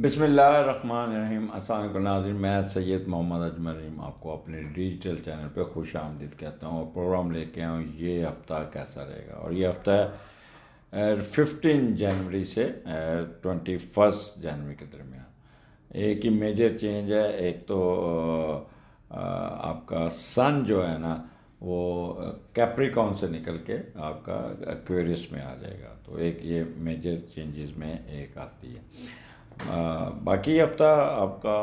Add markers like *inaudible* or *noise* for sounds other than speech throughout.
बसमीम असल नाजिर मैं सैयद मोहम्मद अजमर रहीम आपको अपने डिजिटल चैनल पर खुश आमदीद कहता हूँ और प्रोग्राम लेके आया हूँ ये हफ़्ता कैसा रहेगा और ये हफ़्ता फिफ्टीन जनवरी से ट्वेंटी फर्स्ट जनवरी के दरमियान एक ही मेजर चेंज है एक तो आपका सन जो है ना वो कैप्रिकॉन से निकल के आपका क्वेरियस में आ जाएगा तो एक ये मेजर चेंजेस में एक आती है बाकी हफ्ता आपका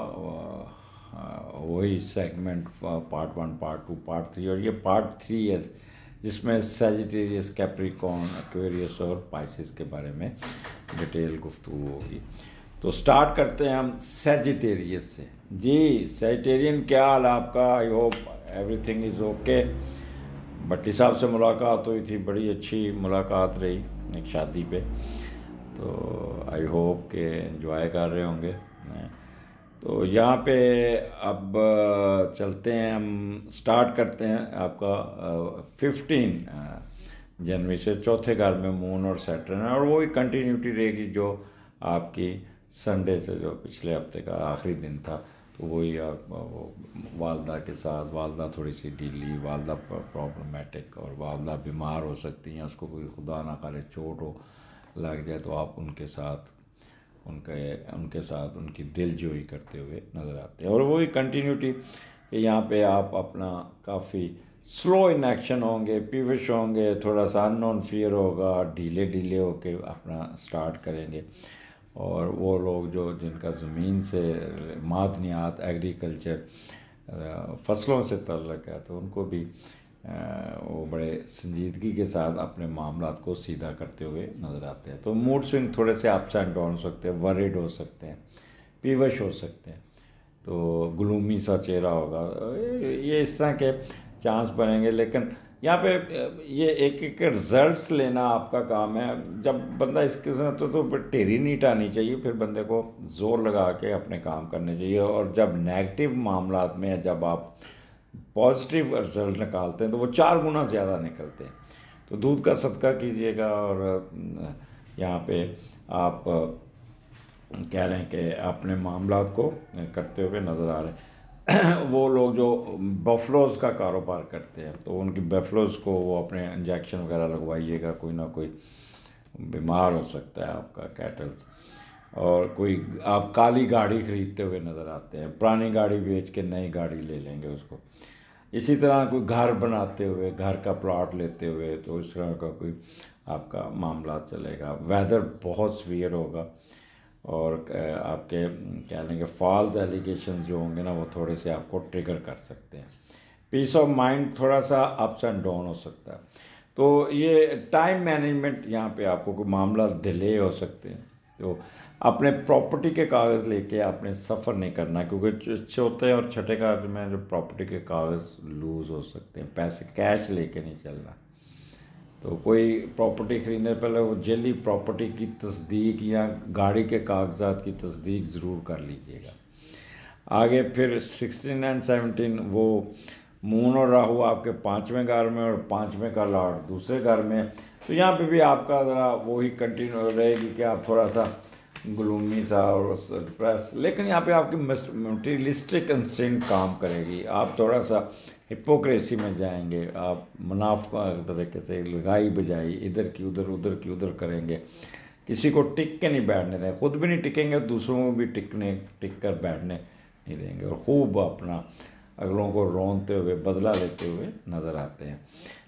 वही segment part one part two part three और ये पार्ट थ्री है जिसमें सेजिटेरियस कैप्रिकॉन एक्वेरियस और पाइसिस के बारे में डिटेल गुफ्तु होगी तो स्टार्ट करते हैं हम सेजिटेरियस से जी सेजिटेरियन क्या हाल आपका I hope everything is okay Bhatti साहब से मुलाकात हुई थी बड़ी अच्छी मुलाकात रही एक शादी पे तो आई होप के इन्जॉय कर रहे होंगे तो यहाँ पे अब चलते हैं हम स्टार्ट करते हैं आपका फिफ्टीन जनवरी से चौथे घर में मून और सैटर्न और वही कंटिन्यूटी रहेगी जो आपकी संडे से जो पिछले हफ्ते का आखिरी दिन था तो वही आप वो वालदा के साथ वालदा थोड़ी सी ढीली वालदा प्रॉब्लमेटिक और वालदा बीमार हो सकती हैं उसको कोई खुदा ना करे चोट हो लग जाए तो आप उनके साथ उनके उनके साथ उनकी दिल जोई करते हुए नज़र आते हैं और वही कंटिन्यूटी कि यहाँ पे आप अपना काफ़ी स्लो इन एक्शन होंगे पीविश होंगे थोड़ा सा अननोन फियर होगा ढीले ढीले होके अपना स्टार्ट करेंगे और वो लोग जो जिनका ज़मीन से मादनियात एग्रीकल्चर फसलों से तल्लक है तो उनको भी वो बड़े संजीदगी के साथ अपने मामला को सीधा करते हुए नज़र आते हैं तो मूड स्विंग थोड़े से अप्स एंड डाउन हो सकते हैं वरिड हो सकते हैं पीवश हो सकते हैं तो ग्लूमी सा चेहरा होगा ये इस तरह के चांस बनेंगे लेकिन यहाँ पे ये एक एक रिजल्ट्स लेना आपका काम है जब बंदा इस किस्म तो तो ढेरी नीट आनी चाहिए फिर बंदे को ज़ोर लगा के अपने काम करने चाहिए और जब नेगेटिव मामला में जब आप पॉजिटिव रिजल्ट निकालते हैं तो वो चार गुना ज़्यादा निकलते हैं तो दूध का सदका कीजिएगा और यहाँ पे आप कह रहे हैं कि अपने मामला को करते हुए नज़र आ रहे हैं *clears throat* वो लोग जो बफलोज का कारोबार करते हैं तो उनकी बफलोज को वो अपने इंजेक्शन वगैरह लगवाइएगा कोई ना कोई बीमार हो सकता है आपका कैटल्स और कोई आप काली गाड़ी खरीदते हुए नज़र आते हैं पुरानी गाड़ी बेच के नई गाड़ी ले लेंगे उसको इसी तरह कोई घर बनाते हुए घर का प्लॉट लेते हुए तो इस तरह का कोई आपका मामला चलेगा वेदर बहुत सवियर होगा और आपके कह लेंगे फॉल्स एलिगेशन जो होंगे ना वो थोड़े से आपको ट्रिगर कर सकते हैं पीस ऑफ माइंड थोड़ा सा अप्स एंड डाउन हो सकता है तो ये टाइम मैनेजमेंट यहाँ पे आपको कोई मामला डिले हो सकते हैं तो अपने प्रॉपर्टी के कागज़ लेके आपने सफ़र नहीं करना क्योंकि चौथे और छठे कागज में जो प्रॉपर्टी के कागज़ लूज़ हो सकते हैं पैसे कैश लेके नहीं चलना तो कोई प्रॉपर्टी खरीदने पहले वो जेली प्रॉपर्टी की तस्दीक या गाड़ी के कागजात की तस्दीक ज़रूर कर लीजिएगा आगे फिर सिक्सटीन एंड सेवनटीन वो मून और राहु आपके पाँचवें घर में और पाँचवें का लॉर्ड दूसरे घर में तो यहाँ पे भी आपका ज़रा वही कंटिन्यू रहेगी कि आप थोड़ा सा ग्लूमी सा और डिप्रेस लेकिन यहाँ पे आपकी मटेरियलिस्टिक कंस्टेंट काम करेगी आप थोड़ा सा हिपोक्रेसी में जाएंगे आप मुनाफा तरीके से लगाई बजाई इधर की उधर उधर की उधर करेंगे किसी को टिक के नहीं बैठने दें खुद भी नहीं टिकेंगे दूसरों को भी टिकने टिक कर बैठने नहीं देंगे और खूब अपना अगलों को रोनते हुए बदला लेते हुए नज़र आते हैं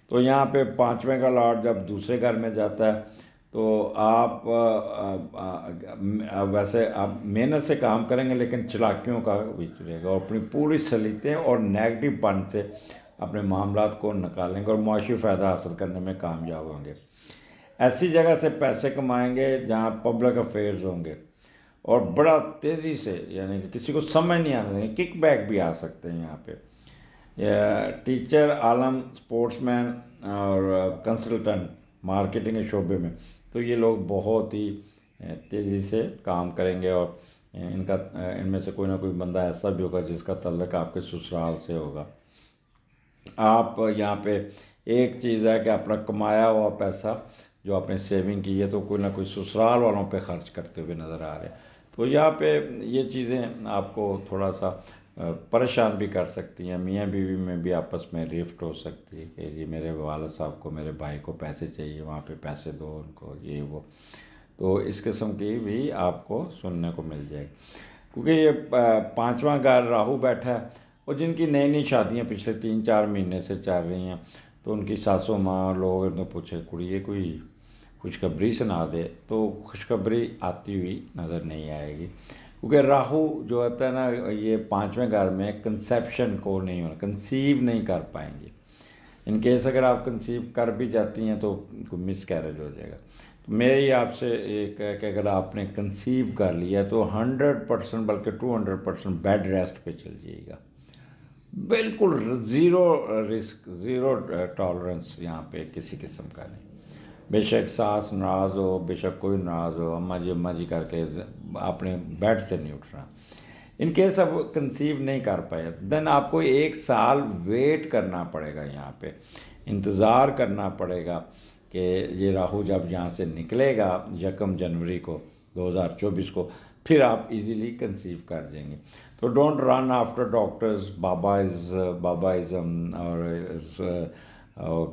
तो यहाँ पे पाँचवें का लॉर्ड जब दूसरे घर में जाता है तो आप आ, आ, आ, वैसे आप मेहनत से काम करेंगे लेकिन चलाकियों का बीच रहेगा और अपनी पूरी सलीतें और नेगेटिव पन से अपने मामला को निकालेंगे और मुआशी फ़ायदा हासिल करने में कामयाब होंगे ऐसी जगह से पैसे कमाएंगे जहाँ पब्लिक अफेयर्स होंगे और बड़ा तेज़ी से यानी कि किसी को समझ नहीं आने देंगे किक बैक भी आ सकते हैं यहाँ पे टीचर आलम स्पोर्ट्समैन और कंसल्टेंट मार्केटिंग के शोबे में तो ये लोग बहुत ही तेज़ी से काम करेंगे और इनका इनमें से कोई ना कोई बंदा ऐसा भी होगा जिसका तल्लक आपके ससुराल से होगा आप यहाँ पे एक चीज़ है कि अपना कमाया हुआ पैसा जो आपने सेविंग की है तो कोई ना कोई ससुराल वालों पे खर्च करते हुए नज़र आ रहे हैं तो यहाँ पे ये चीज़ें आपको थोड़ा सा परेशान भी कर सकती हैं मियाँ बीवी में भी आपस में रिफ्ट हो सकती है कि जी मेरे वाल साहब को मेरे भाई को पैसे चाहिए वहाँ पे पैसे दो उनको ये वो तो इस किस्म की भी आपको सुनने को मिल जाएगी क्योंकि ये पाँचवा घर राहु बैठा है और जिनकी नई नई शादियाँ पिछले तीन चार महीने से चल रही हैं तो उनकी सासों माँ लोग इनको पूछे कुड़िए कोई खुशखबरी सुना दे तो खुशखबरी आती हुई नज़र नहीं आएगी क्योंकि राहु जो होता है ना ये पाँचवें घर में कंसेप्शन को नहीं होना कंसीव नहीं कर पाएंगे इन केस अगर आप कंसीव कर भी जाती हैं तो मिस कैरेज हो जाएगा तो मेरी आपसे एक है कि अगर आपने कंसीव कर लिया तो हंड्रेड परसेंट बल्कि two hundred percent bed rest पे चल जाइएगा बिल्कुल ज़ीरो रिस्क ज़ीरो टॉलरेंस यहाँ पे किसी किस्म का नहीं बेशक सास नाराज़ हो बेशक कोई नाराज़ हो अम्मा जी अम्मा जी करके अपने बेड से नहीं उठना इनकेस अब कंसीव नहीं कर पाए देन आपको एक साल वेट करना पड़ेगा यहाँ पे इंतज़ार करना पड़ेगा कि ये राहु जब यहाँ से निकलेगा यकम जनवरी को 2024 को फिर आप इजीली कंसीव कर देंगे तो डोंट रन आफ्टर डॉक्टर्स बाबा इज़ बाबा और इस,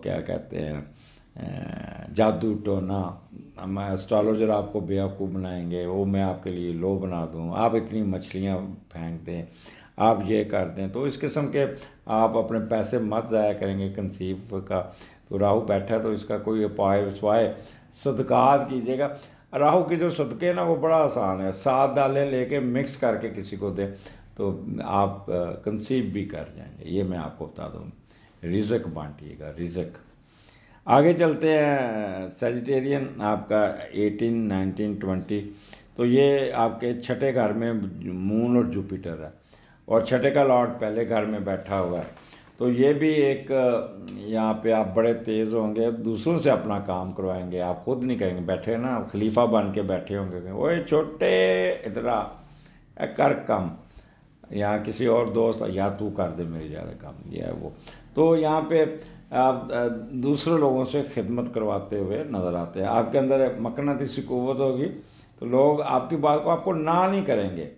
क्या कहते हैं जादू टोना हम एस्ट्रोलॉजर आपको बेवकूफ़ बनाएंगे वो मैं आपके लिए लो बना दूँ आप इतनी मछलियाँ फेंक दें आप ये कर दें तो इस किस्म के आप अपने पैसे मत ज़ाया करेंगे कंसीव का तो राहु बैठा है तो इसका कोई उपाय उपाय सदकात कीजिएगा राहु के जो सदके ना वो बड़ा आसान है सात डाले लेके मिक्स करके किसी को दे तो आप कंसीव भी कर जाएंगे ये मैं आपको बता दूँ रिजक बांटिएगा रिजक आगे चलते हैं सेजिटेरियन आपका एटीन नाइनटीन 20 तो ये आपके छठे घर में मून और जुपिटर है और छठे का लॉर्ड पहले घर में बैठा हुआ है तो ये भी एक यहाँ पे आप बड़े तेज़ होंगे दूसरों से अपना काम करवाएंगे आप खुद नहीं कहेंगे बैठे ना खलीफा बन के बैठे होंगे ओए छोटे इतना कर कम यहाँ किसी और दोस्त या तू कर दे मेरे ज़्यादा काम ये है वो तो यहाँ पे आप दूसरे लोगों से खिदमत करवाते हुए नज़र आते हैं आपके अंदर मकनातीसी कुत होगी तो लोग आपकी बात को आपको ना नहीं करेंगे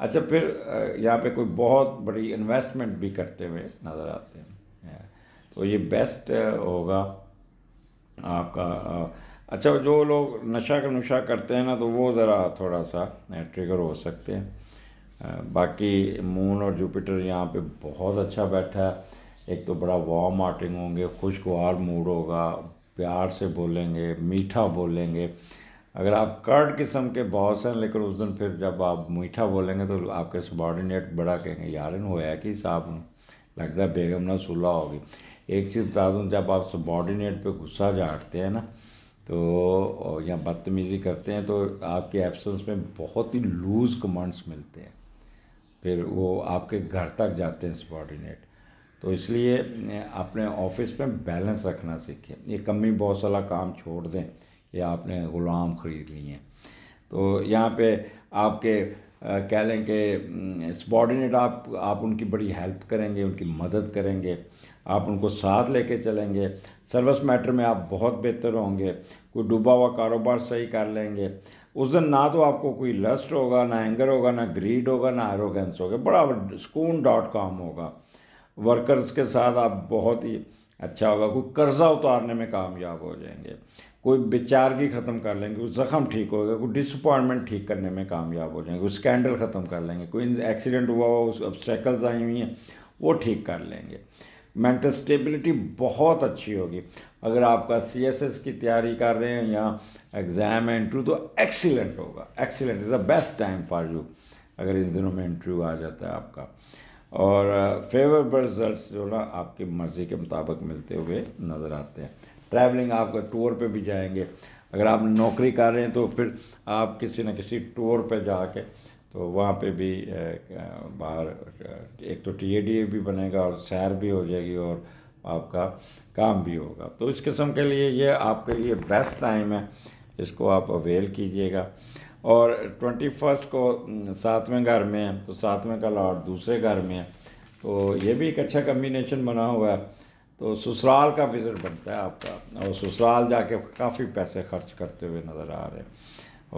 अच्छा फिर यहाँ पे कोई बहुत बड़ी इन्वेस्टमेंट भी करते हुए नज़र आते हैं तो ये बेस्ट होगा आपका अच्छा जो लोग नशा का नुशा करते हैं ना तो वो ज़रा थोड़ा सा ट्रिगर हो सकते हैं बाकी मून और जुपिटर यहाँ पे बहुत अच्छा बैठा है एक तो बड़ा वार्म आर्टिंग होंगे खुशगवार मूड होगा प्यार से बोलेंगे मीठा बोलेंगे अगर आप कर्ड किस्म के बॉस हैं लेकिन उस दिन फिर जब आप मीठा बोलेंगे तो आपके सबॉर्डिनेट बड़ा कहेंगे यार इन होया कि साहब लगता है बेगम ना सुलह होगी एक चीज़ बता दूँ जब आप सबॉर्डिनेट पे गुस्सा झाड़ते हैं ना तो या बदतमीज़ी करते हैं तो आपके एब्सेंस में बहुत ही लूज़ कमांड्स मिलते हैं फिर वो आपके घर तक जाते हैं सबॉर्डिनेट तो इसलिए अपने ऑफिस में बैलेंस रखना सीखें ये कमी बहुत सारा काम छोड़ दें कि आपने ग़ुलाम ख़रीद लिए हैं तो यहाँ पे आपके कह लें कि सबॉर्डिनेट आप आप उनकी बड़ी हेल्प करेंगे उनकी मदद करेंगे आप उनको साथ लेके चलेंगे सर्विस मैटर में आप बहुत बेहतर होंगे कोई डूबा हुआ कारोबार सही कर लेंगे उस दिन ना तो आपको कोई लस्ट होगा ना एंगर होगा ना ग्रीड होगा ना एरोगेंस होगा बड़ा सुकून डॉट कॉम होगा वर्कर्स के साथ आप बहुत ही अच्छा होगा कोई कर्जा उतारने में कामयाब हो जाएंगे कोई बेचारगी ख़त्म कर लेंगे कोई ज़ख़म ठीक होगा कोई डिसअपॉइंटमेंट ठीक करने में कामयाब हो जाएंगे कोई स्कैंडल ख़त्म कर लेंगे कोई एक्सीडेंट हुआ हो उस ऑब्स्टेकल्स आई हुई हैं वो ठीक कर लेंगे मेंटल स्टेबिलिटी बहुत अच्छी होगी अगर आपका सीएसएस की तैयारी कर रहे हैं या एग्ज़ाम है इंटरव्यू तो एक्सीलेंट होगा excellent is the best time for you अगर इन दिनों में इंटरव्यू आ जाता है आपका और फेवरेबल रिजल्ट्स जो ना आपकी मर्ज़ी के मुताबिक मिलते हुए नज़र आते हैं ट्रैवलिंग आपका टूर पे भी जाएंगे अगर आप नौकरी कर रहे हैं तो फिर आप किसी न किसी टूर पे जाके तो वहाँ पे भी बाहर एक तो टी भी बनेगा और सैर भी हो जाएगी और आपका काम भी होगा तो इस किस्म के लिए ये आपके लिए बेस्ट टाइम है इसको आप अवेल कीजिएगा और ट्वेंटी फर्स्ट को सातवें घर में है तो सातवें का लॉर्ड दूसरे घर में है तो ये भी एक अच्छा कम्बिनेशन बना हुआ है तो ससुराल का विज़िट बनता है आपका और ससुराल जाके काफ़ी पैसे खर्च करते हुए नज़र आ रहे हैं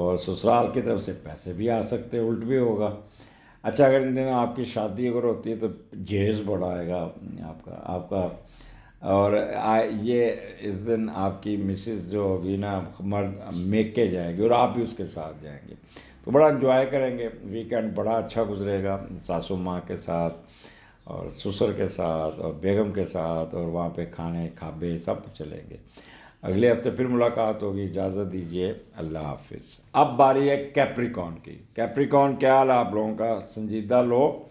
और ससुराल की तरफ से पैसे भी आ सकते हैं उल्ट भी होगा अच्छा अगर इन दिनों आपकी शादी अगर होती है तो जहेज़ बढ़ाएगा आपका आपका और आ, ये इस दिन आपकी मिसेस जो वीना मर्द मेक के और आप भी उसके साथ जाएंगे तो बड़ा इन्जॉय करेंगे वीकेंड बड़ा अच्छा गुजरेगा सासू माँ के साथ और ससुर के साथ और बेगम के साथ और वहाँ पे खाने खाबे सब चलेंगे अगले हफ्ते फिर मुलाकात होगी इजाज़त दीजिए अल्लाह हाफिज़ अब बारी है कैप्रिकॉन की कैप्रिकॉन क्या हाल आप लोगों का संजीदा लोग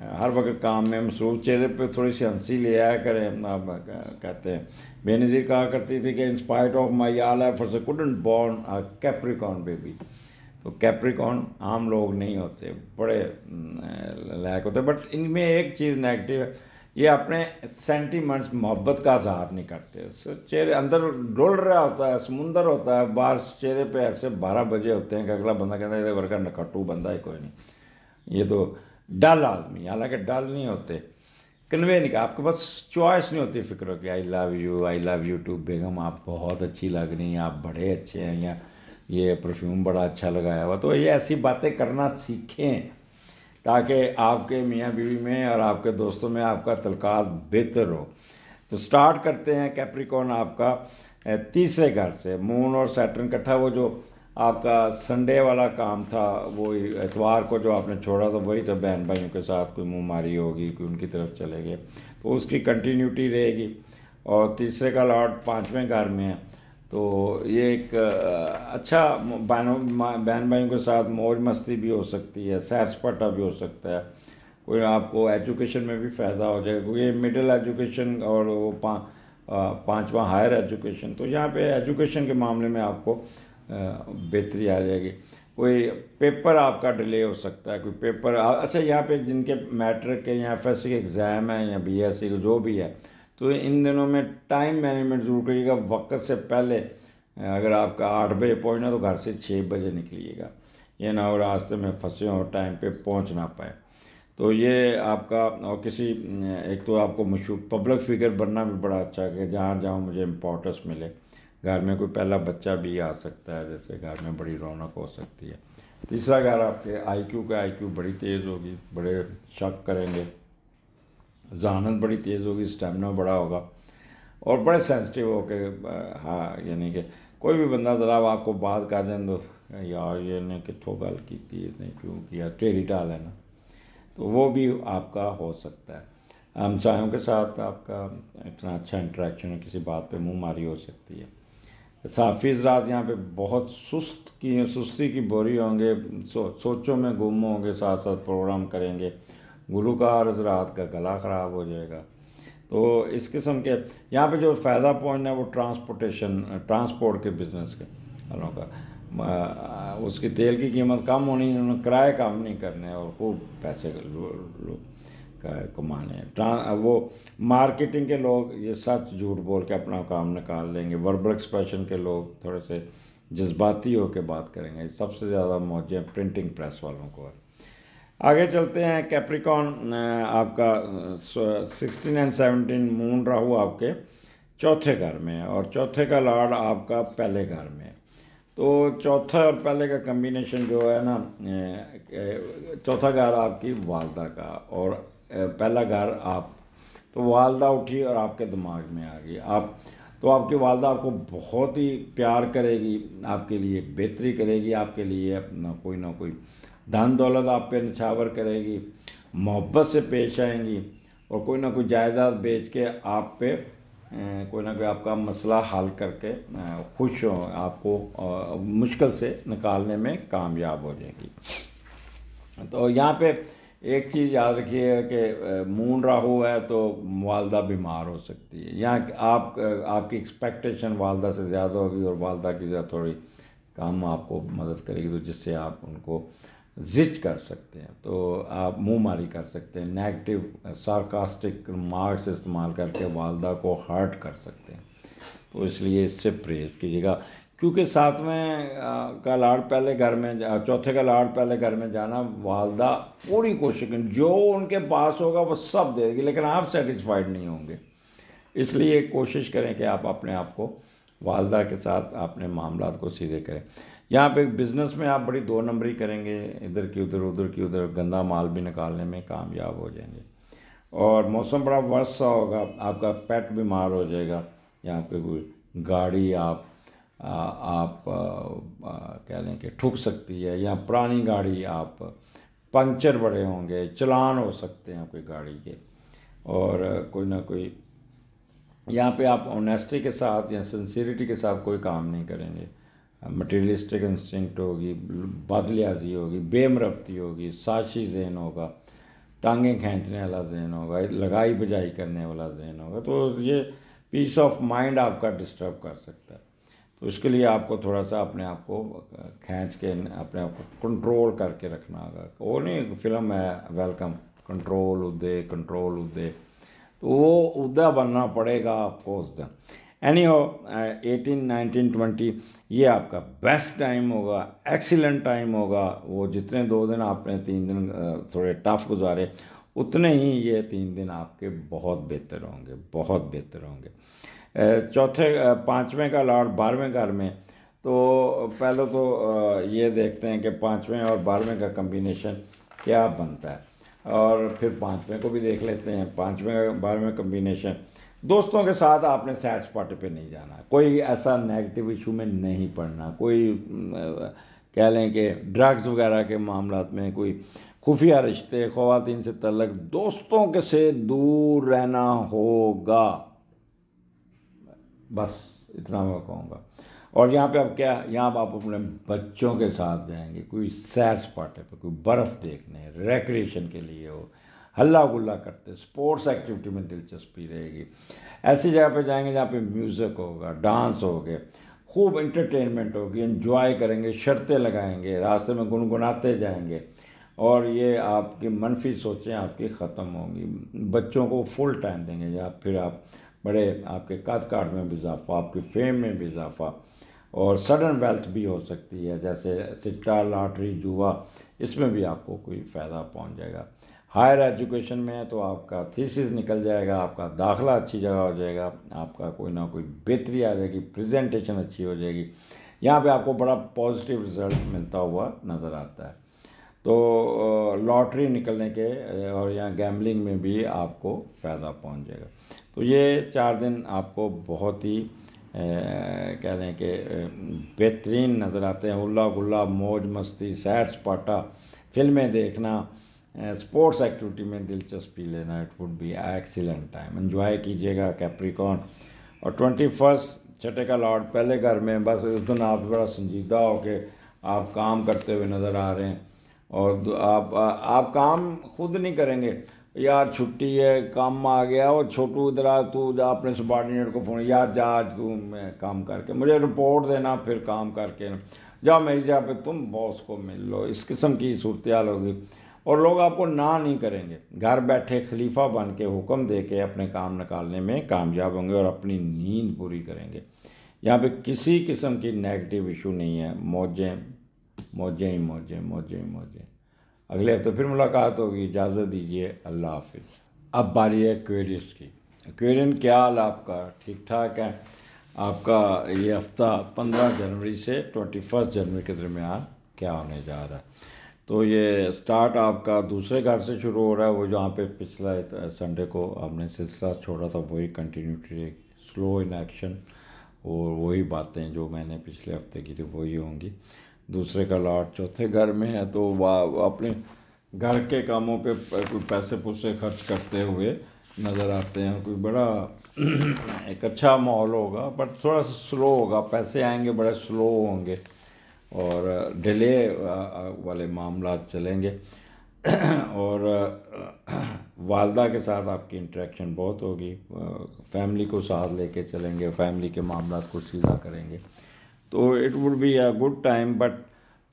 हर वक्त काम में मसरूफ चेहरे पे थोड़ी सी हंसी ले आया करें अपना कहते हैं बेनजीर कहा करती थी कि इंस्पाइट ऑफ माई आल से couldn't born a Capricorn baby तो कैप्रिकॉन आम लोग नहीं होते बड़े लायक होते बट इनमें एक चीज़ नेगेटिव है ये अपने सेंटीमेंट्स मोहब्बत का इजहार नहीं करते चेहरे अंदर डोल रहा होता है समुंदर होता है बाहर चेहरे पे ऐसे बारह बजे होते हैं कि अगला बंदा कहता है वर्कर नकटू बंदा है कोई नहीं ये तो डल आदमी हालांकि डल नहीं होते कन्वे नहीं आपके पास चॉइस नहीं होती फ़िक्रों की I love you I love you too बेगम आप बहुत अच्छी लग रही हैं आप बड़े अच्छे हैं या ये परफ्यूम बड़ा अच्छा लगाया हुआ तो ये ऐसी बातें करना सीखें ताकि आपके मियाँ बीवी में और आपके दोस्तों में आपका तलकात बेहतर हो तो स्टार्ट करते हैं कैप्रिकॉन आपका तीसरे घर से मून और सैटर्न इकट्ठा वो जो आपका संडे वाला काम था वो एतवार को जो आपने छोड़ा था वही था तो बहन भाइयों के साथ कोई मुँह मारी होगी कोई उनकी तरफ चले गए तो उसकी कंटिन्यूटी रहेगी और तीसरे का लॉट पाँचवें घर में है तो ये एक अच्छा बहनों बहन भाइयों के साथ मौज मस्ती भी हो सकती है सैर सपाटा भी हो सकता है कोई आपको एजुकेशन में भी फ़ायदा हो जाएगा क्योंकि मिडिल एजुकेशन और वो पा, पाँचवा हायर एजुकेशन तो यहाँ पे एजुकेशन के मामले में आपको बेहतरी आ जाएगी कोई पेपर आपका डिले हो सकता है कोई पेपर अच्छा यहाँ पे जिनके मैट्रिक के या एफ एस के एग्ज़ाम हैं या बी एस सी जो भी है तो इन दिनों में टाइम मैनेजमेंट ज़रूर करिएगा वक्त से पहले अगर आपका आठ बजे पहुँचना तो घर से छः बजे निकलिएगा ये ना हो रास्ते में फंसे हों टाइम पे पहुंच ना पाए तो ये आपका और किसी एक तो आपको मशहूर पब्लिक फिगर बनना भी बड़ा अच्छा है कि जहाँ जहाँ मुझे इम्पोर्टेंस मिले घर में कोई पहला बच्चा भी आ सकता है जैसे घर में बड़ी रौनक हो सकती है तीसरा घर आपके आईक्यू का आईक्यू बड़ी तेज़ होगी बड़े शक करेंगे जहानत बड़ी तेज़ होगी स्टेमिना बड़ा होगा और बड़े सेंसिटिव के हाँ यानी कि कोई भी बंदा जरा आपको बात कर दें तो यार ये ने कितों गल की इसने क्यों किया टेरी टाल है ना तो वो भी आपका हो सकता है हमसायों के साथ आपका इतना अच्छा है किसी बात पे मुंह मारी हो सकती है साफिज रात यहाँ पे बहुत सुस्त की सुस्ती की बोरी होंगे सो, सोचों में गुम होंगे साथ साथ प्रोग्राम करेंगे गुलकार रात का गला ख़राब हो जाएगा तो इस किस्म के यहाँ पे जो फ़ायदा पॉइंट है वो ट्रांसपोर्टेशन ट्रांसपोर्ट के बिज़नेस के वालों का उसकी तेल की कीमत कम होनी उन्होंने किराए कम नहीं करने और खूब पैसे लो, लो, कमाने हैं ट्रां वो मार्केटिंग के लोग ये सच झूठ बोल के अपना काम निकाल लेंगे वर्बल एक्सप्रेशन के लोग थोड़े से जज्बाती होकर बात करेंगे सबसे ज़्यादा मौजें प्रिंटिंग प्रेस वालों को है आगे चलते हैं कैप्रिकॉन आपका sixteen and seventeen moon Rahu आपके चौथे घर में है और चौथे का लॉर्ड आपका पहले घर में है तो चौथा और पहले का कम्बिनेशन जो है ना चौथा घर आपकी वालदा का और पहला घर आप तो वालदा उठी और आपके दिमाग में आ गई आप तो आपकी वालदा आपको बहुत ही प्यार करेगी आपके लिए बेहतरी करेगी आपके लिए अपना कोई ना कोई धन दौलत आप पे नछावर करेगी मोहब्बत से पेश आएंगी और कोई ना कोई जायदाद बेच के आप पे कोई ना कोई आपका मसला हल करके खुश हो आपको मुश्किल से निकालने में कामयाब हो जाएगी तो यहाँ पे एक चीज़ याद रखिएगा कि मून राहु है तो वालदा बीमार हो सकती है या आप आपकी एक्सपेक्टेशन वालदा से ज़्यादा होगी और वालदा की ज़्यादा थोड़ी काम आपको मदद करेगी तो जिससे आप उनको जिच कर सकते हैं तो आप मुँह मारी कर सकते हैं नेगेटिव सार्कास्टिक मार्क्स इस्तेमाल करके वालदा को हर्ट कर सकते हैं तो इसलिए इससे परहेज़ कीजिएगा क्योंकि सातवें का लाड पहले घर में चौथे का लाड पहले घर में जाना वालदा पूरी कोशिश करें जो उनके पास होगा वो सब दे देगी लेकिन आप सेटिस्फाइड नहीं होंगे इसलिए कोशिश करें कि आप अपने आप को वालदा के साथ अपने मामला को सीधे करें यहाँ पे बिज़नेस में आप बड़ी दो नंबरी करेंगे इधर की उधर उधर की उधर गंदा माल भी निकालने में कामयाब हो जाएंगे और मौसम बड़ा वर्षा होगा आपका पेट बीमार हो जाएगा यहाँ पे कोई गाड़ी आप आप कह लें कि ठुक सकती है या पुरानी गाड़ी आप पंक्चर बड़े होंगे चलान हो सकते हैं कोई गाड़ी के और कोई ना कोई यहाँ पे आप ऑनेस्टी के साथ या सिंसियरिटी के साथ कोई काम नहीं करेंगे मटेरियलिस्टिक इंस्टिंक्ट होगी बदलियाजी होगी बेमरफ्ती होगी साशी जहन होगा टांगें खींचने वाला जहन होगा लगाई बजाई करने वाला जहन होगा तो ये पीस ऑफ माइंड आपका डिस्टर्ब कर सकता है तो उसके लिए आपको थोड़ा सा अपने आप को खींच के अपने आप को कंट्रोल करके रखना होगा वो नहीं फिल्म है वेलकम कंट्रोल उदे कंट्रोल उदे तो वो उदा बनना पड़ेगा आपको उस दिन एनी हो एटीन नाइनटीन ट्वेंटी ये आपका बेस्ट टाइम होगा एक्सीलेंट टाइम होगा वो जितने दो दिन आपने तीन दिन थोड़े टफ गुजारे उतने ही ये तीन दिन आपके बहुत बेहतर होंगे बहुत बेहतर होंगे चौथे पाँचवें का लॉर्ड बारहवें घर में तो पहले तो ये देखते हैं कि पाँचवें और बारहवें का कम्बिनेशन क्या बनता है और फिर पाँचवें को भी देख लेते हैं पाँचवें बारहवें कम्बिनेशन दोस्तों के साथ आपने सैड स्पॉट पे नहीं जाना कोई ऐसा नेगेटिव इशू में नहीं पड़ना कोई कह लें कि ड्रग्स वगैरह के मामला में कोई खुफिया रिश्ते खातन से तलक दोस्तों के से दूर रहना होगा बस इतना मैं कहूँगा और यहाँ पे अब क्या यहाँ पर आप अपने बच्चों के साथ जाएंगे कोई सैर सपाटे पे कोई बर्फ़ देखने रेक्रिएशन के लिए हो हल्ला गुल्ला करते स्पोर्ट्स एक्टिविटी में दिलचस्पी रहेगी ऐसी जगह पे जाएंगे जहाँ पे म्यूज़िक होगा डांस हो गए खूब इंटरटेनमेंट होगी इन्जॉय करेंगे शर्तें लगाएंगे रास्ते में गुनगुनाते जाएंगे और ये आपकी मनफी सोचें आपकी ख़त्म होंगी बच्चों को फुल टाइम देंगे या फिर आप बड़े आपके काट में भी इजाफा आपके फेम में भी इजाफा और सडन वेल्थ भी हो सकती है जैसे सिट्टा लॉटरी जुआ इसमें भी आपको कोई फ़ायदा पहुंच जाएगा हायर एजुकेशन में है तो आपका थीसिस निकल जाएगा आपका दाखला अच्छी जगह हो जाएगा आपका कोई ना कोई बेहतरी आ जाएगी प्रेजेंटेशन अच्छी हो जाएगी यहाँ पे आपको बड़ा पॉजिटिव रिजल्ट मिलता हुआ नज़र आता है तो लॉटरी निकलने के और यहाँ गैम्बलिंग में भी आपको फ़ायदा पहुँच जाएगा तो ये चार दिन आपको बहुत ही कह लें कि बेहतरीन नज़र आते हैं हुल्ला गुल्ला मौज मस्ती सैर सपाटा फिल्में देखना स्पोर्ट्स एक्टिविटी में दिलचस्पी लेना it would be excellent time enjoy कीजिएगा कैप्रिकॉन और ट्वेंटी फर्स्ट छठे का लॉर्ड पहले घर में बस उस दिन आप बड़ा संजीदा के आप काम करते हुए नज़र आ रहे हैं और आप आप काम खुद नहीं करेंगे यार छुट्टी है काम में आ गया और छोटू इधर आ तू जा अपने सबॉर्डिनेट को फ़ोन यार जा आज तू मैं काम करके मुझे रिपोर्ट देना फिर काम करके जाओ मेरी जगह पे तुम बॉस को मिल लो इस किस्म की सूरत हाल होगी और लोग आपको ना नहीं करेंगे घर बैठे खलीफा बन के हुक्म दे के अपने काम निकालने में कामयाब होंगे और अपनी नींद पूरी करेंगे यहाँ पे किसी किस्म की नेगेटिव इशू नहीं है मौजें मौजें ही मौजें मौजें ही मौजें अगले हफ्ते फिर मुलाकात होगी इजाज़त दीजिए अल्लाह हाफिज़ अब बारी है क्वेरियस की क्वेरियन क्या हाल आपका ठीक ठाक है आपका ये हफ़्ता पंद्रह जनवरी से ट्वेंटी फर्स्ट जनवरी के दरमियान क्या होने जा रहा है तो ये स्टार्ट आपका दूसरे घर से शुरू हो रहा है वो जहाँ पे पिछला संडे को आपने सिलसिला छोड़ा था वही कंटिन्यूटी स्लो इन एक्शन और वही बातें जो मैंने पिछले हफ्ते की थी वही होंगी दूसरे का लाट चौथे घर में है तो वह अपने घर के कामों पे कोई पैसे पुसे खर्च करते हुए नज़र आते हैं कोई बड़ा *clears throat* एक अच्छा माहौल होगा बट थोड़ा सा स्लो होगा पैसे आएंगे बड़े स्लो होंगे और डिले वाले मामला चलेंगे *clears throat* और *clears throat* वालदा के साथ आपकी इंटरेक्शन बहुत होगी फैमिली को साथ लेके चलेंगे फैमिली के मामला को सीधा करेंगे तो it would be a good time but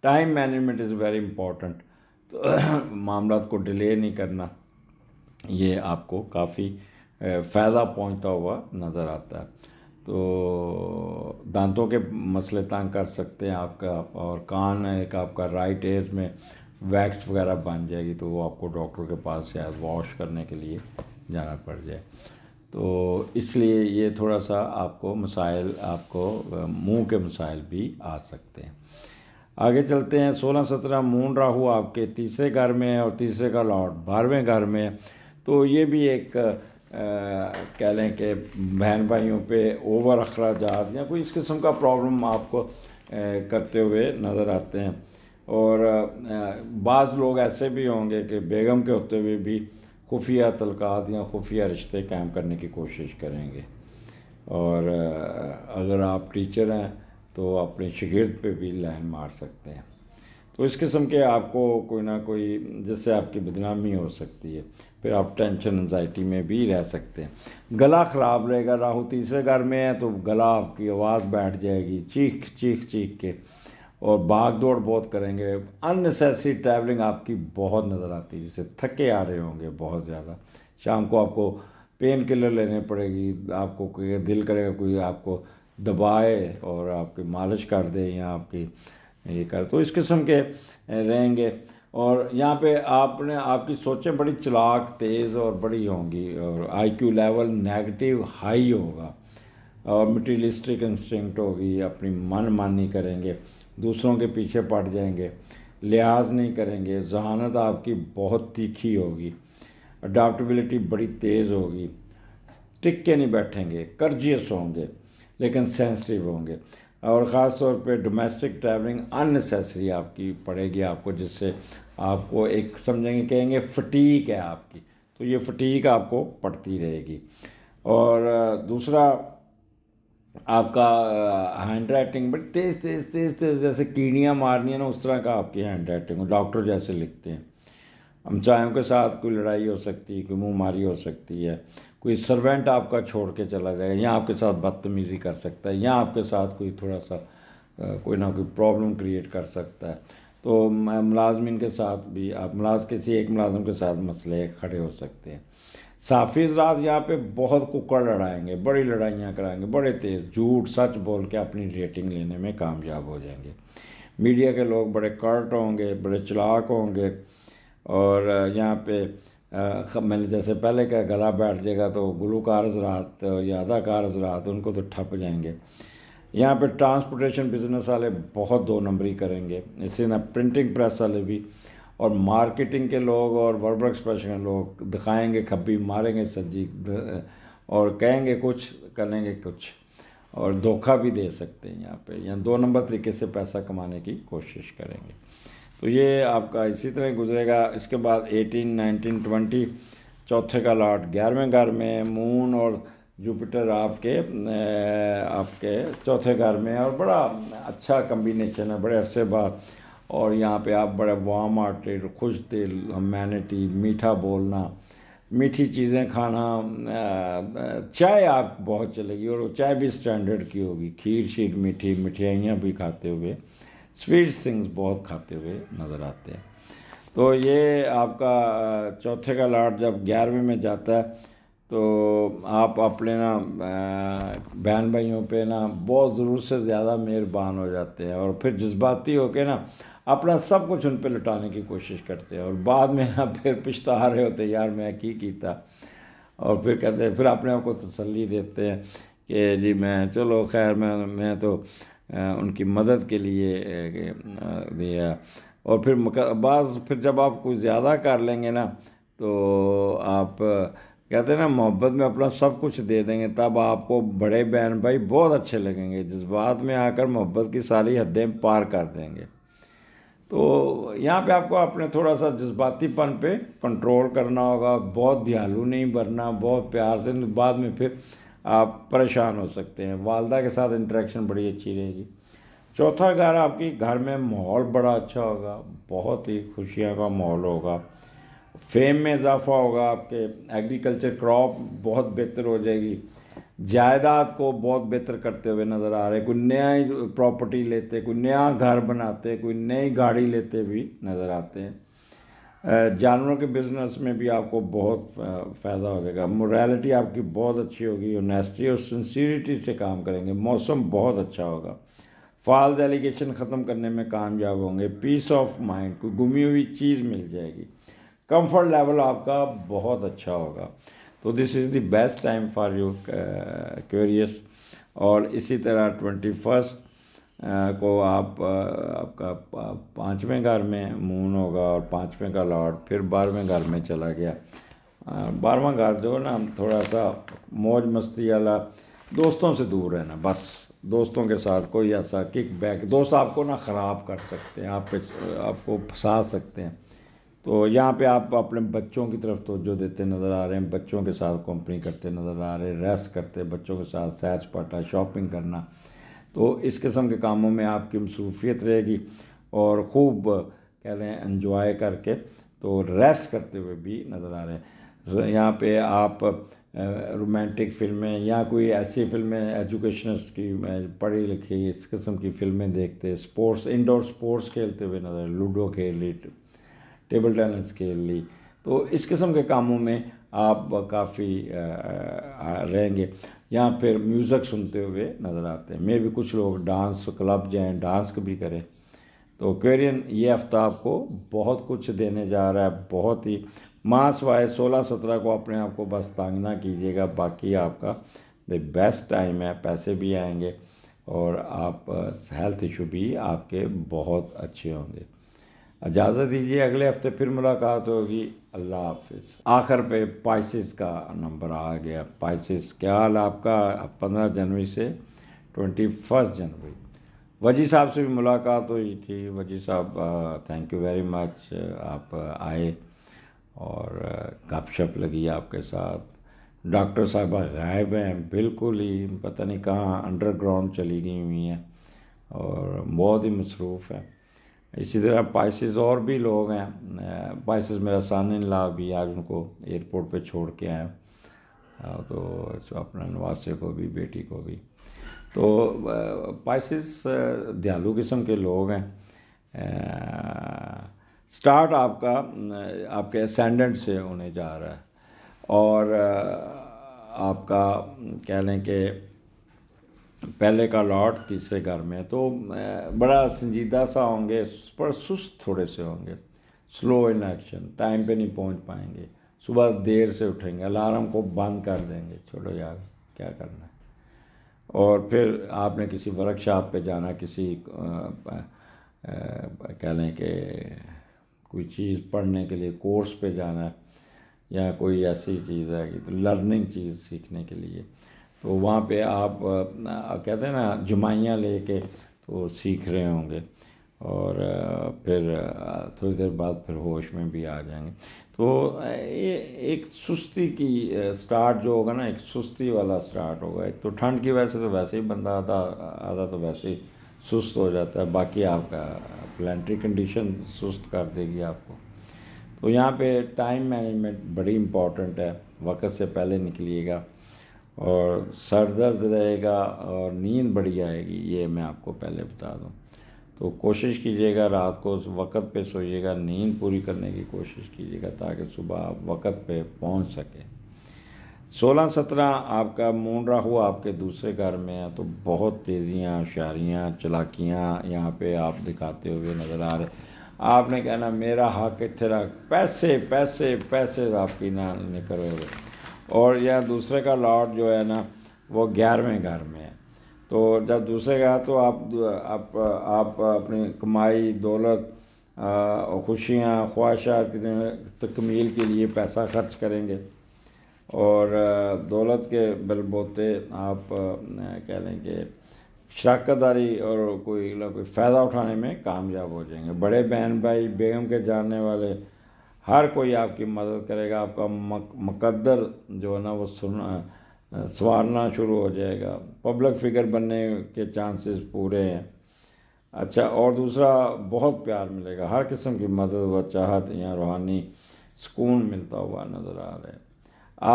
time management is very important तो *clears throat* मामला को डिले नहीं करना ये आपको काफ़ी फ़ायदा पहुंचता हुआ नज़र आता है तो दांतों के मसले तंग कर सकते हैं आपका और कान एक आपका राइट एज में वैक्स वगैरह बन जाएगी तो वो आपको डॉक्टर के पास या वॉश करने के लिए जाना पड़ जाए तो इसलिए ये थोड़ा सा आपको मसाइल आपको मुंह के मसाइल भी आ सकते हैं आगे चलते हैं सोलह सत्रह मून राहु आपके तीसरे घर में है और तीसरे का लॉर्ड बारहवें घर में है तो ये भी एक कह लें कि बहन भाइयों पे ओवर अखराज या कोई इस किस्म का प्रॉब्लम आपको आ, करते हुए नज़र आते हैं और बाज़ लोग ऐसे भी होंगे कि बेगम के होते हुए भी, भी खुफिया तलक़ात या खुफिया रिश्ते कायम करने की कोशिश करेंगे और अगर आप टीचर हैं तो अपने शगिर्द पे भी लहन मार सकते हैं तो इस किस्म के आपको कोई ना कोई जिससे आपकी बदनामी हो सकती है फिर आप टेंशन एनजाइटी में भी रह सकते हैं गला ख़राब रहेगा राहु तीसरे घर में है तो गला आपकी आवाज़ बैठ जाएगी चीख चीख चीख के और भाग दौड़ बहुत करेंगे अननेसेसरी ट्रैवलिंग आपकी बहुत नज़र आती है जिससे थके आ रहे होंगे बहुत ज़्यादा शाम को आपको पेन किलर लेने पड़ेगी आपको कोई दिल करेगा कोई आपको दबाए और आपकी मालिश कर दे या आपकी ये कर तो इस किस्म के रहेंगे और यहाँ पे आपने आपकी सोचें बड़ी चलाक तेज़ और बड़ी होंगी और आईक्यू लेवल नेगेटिव हाई होगा और मटीरियलिस्टिक इंस्टिंक्ट होगी अपनी मन मानी करेंगे दूसरों के पीछे पड़ जाएंगे लिहाज नहीं करेंगे जहानत आपकी बहुत तीखी होगी अडाप्टबिलिटी बड़ी तेज़ होगी टिक के नहीं बैठेंगे कर्जियस होंगे लेकिन सेंसिटिव होंगे और ख़ास तौर पे डोमेस्टिक ट्रैवलिंग अननेसेसरी आपकी पड़ेगी आपको जिससे आपको एक समझेंगे कहेंगे फटीक है आपकी तो ये फटीक आपको पड़ती रहेगी और दूसरा आपका हैंड राइटिंग बट तेज तेज तेज तेज जैसे कीड़ियाँ मारनी है ना उस तरह का आपकी हैंड राइटिंग डॉक्टर जैसे लिखते हैं हम चायों के साथ कोई लड़ाई हो सकती है कोई मुँह मारी हो सकती है कोई सर्वेंट आपका छोड़ के चला जाए या आपके साथ बदतमीज़ी कर सकता है या आपके साथ कोई थोड़ा सा कोई ना कोई प्रॉब्लम क्रिएट कर सकता है तो मुलाजमिन के साथ भी आप मुलाज किसी एक मुलाजम के साथ मसले खड़े हो सकते हैं साफिज रात यहाँ पे बहुत कुकड़ लड़ाएंगे बड़ी लड़ाइयाँ कराएंगे बड़े तेज़ झूठ सच बोल के अपनी रेटिंग लेने में कामयाब हो जाएंगे मीडिया के लोग बड़े कर्ट होंगे बड़े चलाक होंगे और यहाँ पे मैंने जैसे पहले कहा गला बैठ जाएगा तो गुलूकार हजरात या अदाकार हजरात उनको तो ठप जाएंगे यहाँ पे ट्रांसपोर्टेशन बिजनेस वाले बहुत दो नंबरी करेंगे इसी ना प्रिंटिंग प्रेस वाले भी और मार्केटिंग के लोग और वर्बल एक्सप्रेशन के लोग दिखाएंगे खब्बी मारेंगे सज्जी और कहेंगे कुछ करेंगे कुछ और धोखा भी दे सकते हैं यहाँ पे या दो नंबर तरीके से पैसा कमाने की कोशिश करेंगे तो ये आपका इसी तरह गुजरेगा इसके बाद 18, 19, 20 चौथे का लॉट ग्यारहवें घर में मून और जुपिटर आपके आपके चौथे घर में और बड़ा अच्छा कम्बिनेशन है बड़े अरसे बाद और यहाँ पे आप बड़े वार्म हार्टेड खुश दिल मैनिटी मीठा बोलना मीठी चीज़ें खाना चाय आप बहुत चलेगी और चाय भी स्टैंडर्ड की होगी खीर शीर मीठी मिठाइयाँ भी खाते हुए स्वीट थिंग्स बहुत खाते हुए नज़र आते हैं तो ये आपका चौथे का लाट जब ग्यारहवें में जाता है तो आप अपने ना बहन भाइयों पे ना बहुत ज़रूर से ज़्यादा मेहरबान हो जाते हैं और फिर जज्बाती होकर ना अपना सब कुछ उन पर लुटाने की कोशिश करते हैं और बाद में आप *laughs* फिर पछता रहे होते यार मैं की कीता और फिर कहते हैं फिर अपने आप को तसली देते हैं कि जी मैं चलो खैर मैं मैं तो उनकी मदद के लिए दिया और फिर बाद फिर जब आप कुछ ज़्यादा कर लेंगे ना तो आप कहते हैं ना मोहब्बत में अपना सब कुछ दे देंगे तब आपको बड़े बहन भाई बहुत अच्छे लगेंगे जज्बात में आकर मोहब्बत की सारी हदें पार कर देंगे तो यहाँ पे आपको अपने थोड़ा सा जज्बातीपन पे कंट्रोल करना होगा बहुत दयालु नहीं बनना बहुत प्यार से बाद में फिर आप परेशान हो सकते हैं वालदा के साथ इंटरेक्शन बड़ी अच्छी रहेगी चौथा घर आपकी घर में माहौल बड़ा अच्छा होगा बहुत ही खुशियाँ का माहौल होगा फेम में इजाफा होगा आपके एग्रीकल्चर क्रॉप बहुत बेहतर हो जाएगी जायदाद को बहुत बेहतर करते हुए नज़र आ रहे कोई नया प्रॉपर्टी लेते कोई नया घर बनाते कोई नई गाड़ी लेते भी नज़र आते हैं जानवरों के बिज़नेस में भी आपको बहुत फ़ायदा हो जाएगा मोरालिटी आपकी बहुत अच्छी होगी ओनेस्टी और सिंसियरिटी से काम करेंगे मौसम बहुत अच्छा होगा फाल एलिगेशन ख़त्म करने में कामयाब होंगे पीस ऑफ माइंड को घुमी हुई चीज़ मिल जाएगी कंफर्ट लेवल आपका बहुत अच्छा होगा तो this is the best time for you curious और इसी तरह ट्वेंटी फर्स्ट uh, को आप uh, आपका पाँचवें घर में मून होगा और पाँचवें का लॉर्ड फिर बारहवें घर में चला गया uh, बारहवा घर जो है ना हम थोड़ा सा मौज मस्ती वाला दोस्तों से दूर रहना बस दोस्तों के साथ कोई ऐसा किक बैक दोस्त आपको ना ख़राब कर सकते हैं आप पे आपको फंसा सकते हैं तो यहाँ पे आप अपने बच्चों की तरफ तोज्जो देते नज़र आ रहे हैं बच्चों के साथ कंपनी करते नज़र आ रहे हैं रेस्ट करते बच्चों के साथ सैर सपाटा शॉपिंग करना तो इस किस्म के कामों में आपकी मसरूफियत रहेगी और ख़ूब कह रहे हैं इन्जॉय करके तो रेस्ट करते हुए भी नज़र आ रहे हैं यहाँ पे आप रोमांटिक फिल्में या कोई ऐसी फिल्में एजुकेशनिस्ट की पढ़ी लिखी इस किस्म की फिल्में देखते स्पोर्ट्स इंडोर स्पोर्ट्स खेलते हुए नज़र लूडो खेल टेबल टेनिस खेल ली तो इस किस्म के कामों में आप काफ़ी रहेंगे या फिर म्यूज़िक सुनते हुए नज़र आते हैं मे भी कुछ लोग डांस क्लब जाएं डांस भी करें तो क्वेरियन ये हफ्ता आपको बहुत कुछ देने जा रहा है बहुत ही मास वाय सोलह सत्रह को अपने आप को बस तंग ना कीजिएगा बाकी आपका द बेस्ट टाइम है पैसे भी आएंगे और आप हेल्थ इशू भी आपके बहुत अच्छे होंगे इजाज़त दीजिए अगले हफ्ते फिर मुलाकात होगी अल्लाह हाफिज आखिर पे पाइसिस का नंबर आ गया पाइसिस क्या हाल आपका पंद्रह जनवरी से ट्वेंटी फर्स्ट जनवरी वजी साहब से भी मुलाकात हुई थी वजी साहब थैंक यू वेरी मच आप आए और गपशप लगी आपके साथ डॉक्टर साहब गायब हैं बिल्कुल ही पता नहीं कहाँ अंडरग्राउंड चली गई हुई हैं और बहुत ही मसरूफ़ हैं इसी तरह पाइसिस और भी लोग हैं पाइसिस मेरा सान ला भी आज उनको एयरपोर्ट पे छोड़ के आए तो अपने नवासे को भी बेटी को भी तो पाइसिस दयालु किस्म के लोग हैं स्टार्ट आपका आपके असेंडेंट से होने जा रहा है और आपका कह लें कि पहले का लॉट तीसरे घर में तो बड़ा संजीदा सा होंगे बड़ा सुस्त थोड़े से होंगे स्लो इन एक्शन टाइम पे नहीं पहुंच पाएंगे सुबह देर से उठेंगे अलार्म को बंद कर देंगे छोड़ो यार क्या करना है और फिर आपने किसी वर्कशॉप पे जाना किसी कह लें कि कोई चीज़ पढ़ने के लिए कोर्स पे जाना या कोई ऐसी चीज़ है तो लर्निंग चीज़ सीखने के लिए तो वहाँ पे आप कहते हैं ना जुमाइयाँ लेके तो सीख रहे होंगे और फिर थोड़ी देर बाद फिर होश में भी आ जाएंगे तो ये एक सुस्ती की स्टार्ट जो होगा ना एक सुस्ती वाला स्टार्ट होगा एक तो ठंड की वजह से तो वैसे ही बंदा आधा आधा तो वैसे ही सुस्त हो जाता है बाकी आपका प्लान्ट्री कंडीशन सुस्त कर देगी आपको तो यहाँ पे टाइम मैनेजमेंट बड़ी इम्पॉर्टेंट है वक्त से पहले निकलिएगा और सर दर्द रहेगा और नींद बढ़िया आएगी ये मैं आपको पहले बता दूं तो कोशिश कीजिएगा रात को उस वक़्त पे सोइएगा नींद पूरी करने की कोशिश कीजिएगा ताकि सुबह आप वक़्त पे पहुंच सके सोलह सत्रह आपका मून राहु आपके दूसरे घर में है तो बहुत तेज़ियाँ शारियाँ चलाकियाँ यहाँ पे आप दिखाते हुए नज़र आ रहे आपने कहना मेरा हक इतना पैसे पैसे पैसे आपकी ना निकल और यह दूसरे का लॉट जो है ना वो ग्यारहवें घर में है तो जब दूसरे का तो आप आप आप अपनी कमाई दौलत खुशियाँ ख्वाहिशात तकमील तो के लिए पैसा खर्च करेंगे और दौलत के बलबोते आप कह लें कि शराकत दारी और कोई ना कोई फ़ायदा उठाने में कामयाब हो जाएंगे बड़े बहन भाई बेगम के जानने वाले हर कोई आपकी मदद करेगा आपका मक, जो है ना वो सुना संवारना शुरू हो जाएगा पब्लिक फिगर बनने के चांसेस पूरे हैं अच्छा और दूसरा बहुत प्यार मिलेगा हर किस्म की मदद व चाहत यहाँ रूहानी सुकून मिलता हुआ नज़र आ रहा है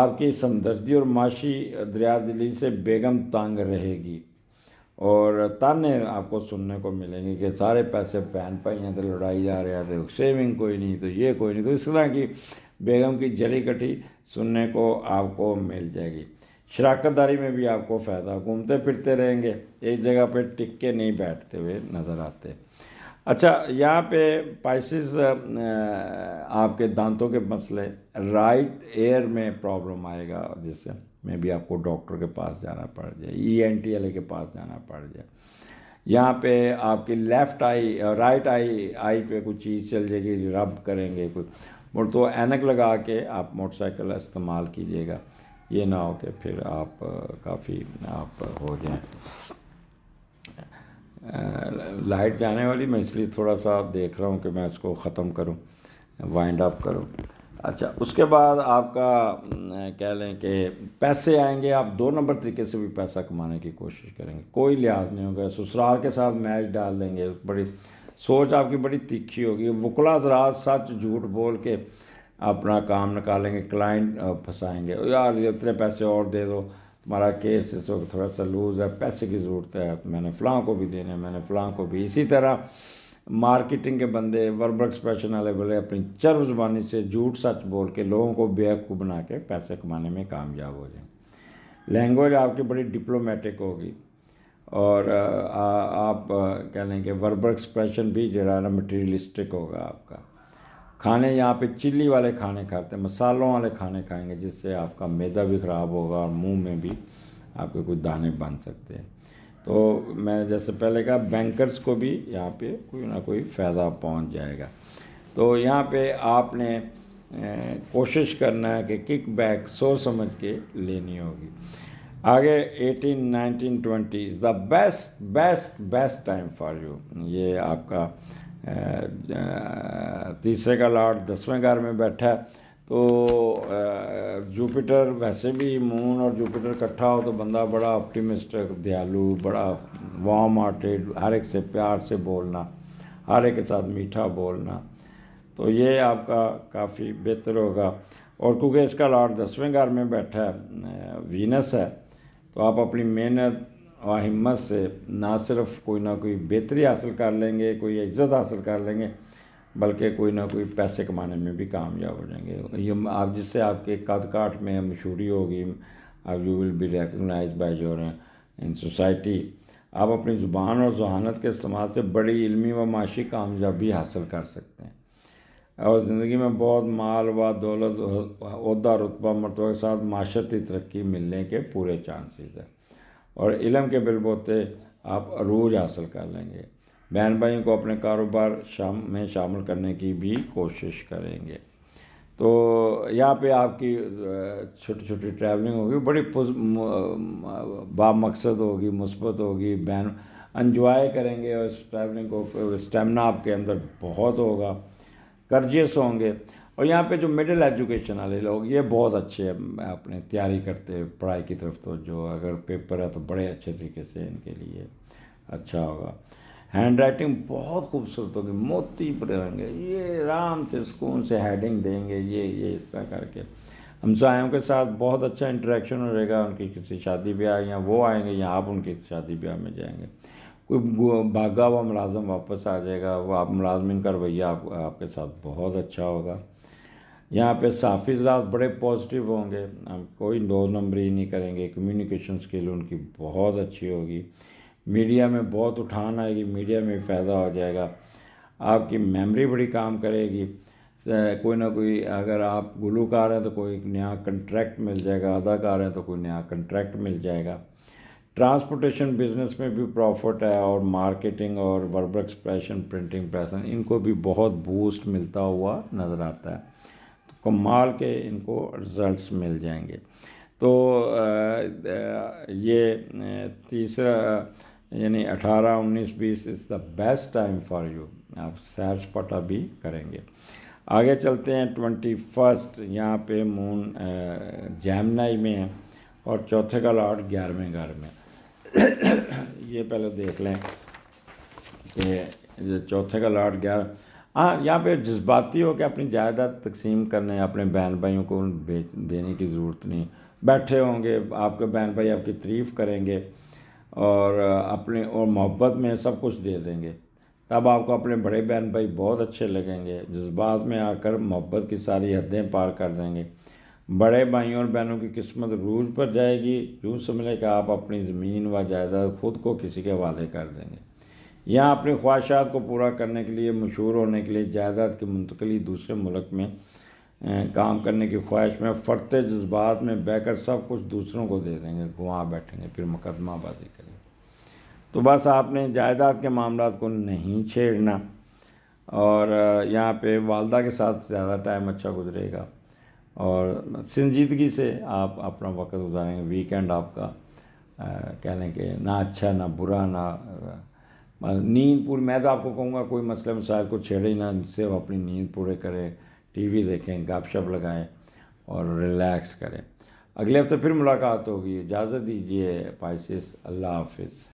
आपकी हमदर्दी और माशी दरिया दिली से बेगम तंग रहेगी और ताने आपको सुनने को मिलेंगे कि सारे पैसे पाई हैं तो लड़ाई जा रहा तो सेविंग कोई नहीं तो ये कोई नहीं तो इस तरह की बेगम की जली कटी सुनने को आपको मिल जाएगी शराकतदारी में भी आपको फ़ायदा घूमते फिरते रहेंगे एक जगह पर टिक के नहीं बैठते हुए नज़र आते अच्छा यहाँ पे पाइसिस आपके दांतों के मसले राइट एयर में प्रॉब्लम आएगा जिससे મે બી આપકો ડોક્ટર કે પાસ જના પડ જાય ઈએનટી લે કે પાસ જના પડ જાય યહા પે આપકી left eye right eye eye પે કુચી ચીઝ ચલ જાયગી રબ કરેંગે કુ મર તો એનક લગા કે આપ મોટરસાઈકલ ઇસ્તેમાલ કીજીયેગા યે ના હો કે ફિર આપ કાફી આપ હો જાયે લાઈટ જانے વાલી મે ઇસલી થોડા સા દેખ રહા હું કે મે ઇસકો ખતમ કરું વાઇન્ડ અપ કરું अच्छा उसके बाद आपका कह लें कि पैसे आएंगे आप दो नंबर तरीके से भी पैसा कमाने की कोशिश करेंगे कोई लिहाज नहीं होगा ससुराल के साथ मैच डाल देंगे बड़ी सोच आपकी बड़ी तीखी होगी वकला जरात सच झूठ बोल के अपना काम निकालेंगे क्लाइंट फंसाएंगे यार इतने पैसे और दे दो हमारा केस इस वक्त थोड़ा सा लूज़ है पैसे की ज़रूरत है मैंने फ़लाँ को भी देने मैंने फ़लाँ को भी इसी तरह मार्केटिंग के बंदे वर्ब एक्सप्रेशन बोले अपनी चर्व जबानी से झूठ सच बोल के लोगों को बेवकूफ़ बना के पैसे कमाने में कामयाब हो जाए लैंग्वेज आपकी बड़ी डिप्लोमेटिक होगी और आ, आप कह लें कि वर्ब एक्सप्रेशन भी जरा ना मटेरियलिस्टिक होगा आपका खाने यहाँ पे चिल्ली वाले खाने खाते हैं मसालों वाले खाने खाएंगे जिससे आपका मैदा भी ख़राब होगा और मुंह में भी आपके कुछ दाने बन सकते हैं तो मैं जैसे पहले कहा बैंकर्स को भी यहाँ पे कोई ना कोई फ़ायदा पहुँच जाएगा तो यहाँ पे आपने कोशिश करना है कि किक बैक सोच समझ के लेनी होगी आगे 18, 19, 20 is the best best best time for you ये आपका तीसरे का लॉर्ड दसवें घर में बैठा है तो जुपिटर वैसे भी मून और जुपिटर इकट्ठा हो तो बंदा बड़ा ऑप्टिमिस्टिक दयालु बड़ा वार्म हार्टेड हर एक से प्यार से बोलना हर एक के साथ मीठा बोलना तो ये आपका काफ़ी बेहतर होगा और क्योंकि इसका लॉर्ड दसवें घर में बैठा है वीनस है तो आप अपनी मेहनत और हिम्मत से ना सिर्फ कोई ना कोई बेहतरी हासिल कर लेंगे कोई इज्जत हासिल कर लेंगे बल्कि कोई ना कोई पैसे कमाने में भी कामयाब हो जाएंगे ये आप जिससे आपके कद काठ में मशहूरी होगी आप you will be recognize by your in society आप अपनी ज़ुबान और जहानत के इस्तेमाल से बड़ी इलमी व माशी कामयाबी हासिल कर सकते हैं और ज़िंदगी में बहुत माल व दौलत अहदा रुतबा मरतबा के साथ माशरती तरक्की मिलने के पूरे चांसेस हैं और इलम के बिलबोते आप अरूज हासिल कर लेंगे बहन भाइयों को अपने कारोबार शाम में शामिल करने की भी कोशिश करेंगे तो यहाँ पे आपकी छोटी छोटी ट्रैवलिंग होगी बड़ी बामकसद होगी मुस्बत होगी बहन इन्जॉय करेंगे और इस ट्रैवलिंग को स्टेमिना आपके अंदर बहुत होगा कर्जियस होंगे और यहाँ पे जो मिडिल एजुकेशन वाले लोग ये बहुत अच्छे हैं अपने तैयारी करते पढ़ाई की तरफ तो जो अगर पेपर है तो बड़े अच्छे तरीके से इनके लिए अच्छा होगा हैंड राइटिंग बहुत खूबसूरत होगी मोती रहेंगे ये आराम से सुकून से हेडिंग देंगे ये ये इस तरह करके हम सायों के साथ बहुत अच्छा इंटरेक्शन हो रहेगा उनकी किसी शादी ब्याह या वो आएंगे या आप उनकी शादी ब्याह में जाएंगे कोई भागा हुआ मुलाजम वापस आ जाएगा वो आप मुलाजमिन का रवैया आप, आपके साथ बहुत अच्छा होगा यहाँ पे साफी रात बड़े पॉजिटिव होंगे हम कोई दो नंबरी नहीं करेंगे कम्युनिकेशन स्किल उनकी बहुत अच्छी होगी मीडिया में बहुत उठान आएगी मीडिया में फ़ायदा हो जाएगा आपकी मेमोरी बड़ी काम करेगी कोई ना कोई अगर आप गुलूकार हैं तो कोई नया कंट्रैक्ट मिल जाएगा अदाकार हैं तो कोई नया कंट्रैक्ट मिल जाएगा ट्रांसपोर्टेशन बिजनेस में भी प्रॉफिट है और मार्केटिंग और वर्ब एक्सप्रेशन प्रिंटिंग प्रेसन इनको भी बहुत बूस्ट मिलता हुआ नज़र आता है तो कमाल के इनको रिजल्ट्स मिल जाएंगे तो ये तीसरा यानी 18, 19, 20 is the best time for you आप सैर सपाटा भी करेंगे आगे चलते हैं ट्वेंटी फर्स्ट यहाँ पे मून जैमनाई में है और चौथे का लॉर्ड ग्यारहवें घर में *coughs* ये पहले देख लें कि चौथे का लॉर्ड ग्यारह हाँ यहाँ पे जज्बाती हो कि अपनी जायदाद तकसीम करने अपने बहन भाइयों को बेच देने की ज़रूरत नहीं बैठे होंगे आपके बहन भाई आपकी तरीफ़ करेंगे और अपने और मोहब्बत में सब कुछ दे देंगे तब आपको अपने बड़े बहन भाई बहुत अच्छे लगेंगे जज्बात में आकर मोहब्बत की सारी हदें पार कर देंगे बड़े भाइयों और बहनों की किस्मत रूज पर जाएगी यूँ समझे कि आप अपनी ज़मीन व जायदाद खुद को किसी के हवाले कर देंगे यहाँ अपनी ख्वाहिशात को पूरा करने के लिए मशहूर होने के लिए जायदाद की मुंतकली दूसरे मुल्क में काम करने की ख्वाहिश में फरते जज्बात में बहकर सब कुछ दूसरों को दे देंगे वहाँ बैठेंगे फिर मुकदमाबाजी करेंगे तो बस आपने जायदाद के मामला को नहीं छेड़ना और यहाँ पे वालदा के साथ ज़्यादा टाइम अच्छा गुजरेगा और संजीदगी से आप अपना वक्त गुजारेंगे वीकेंड आपका कहने कह लें कि ना अच्छा ना बुरा ना नींद पूरी मैं तो आपको कहूँगा कोई मसले मसाइल को छेड़े ही ना सिर्फ अपनी नींद पूरे करें टीवी देखें गपशप लगाएं और रिलैक्स करें अगले हफ्ते फिर मुलाकात होगी इजाज़त दीजिए पाइसिस अल्लाह हाफिज़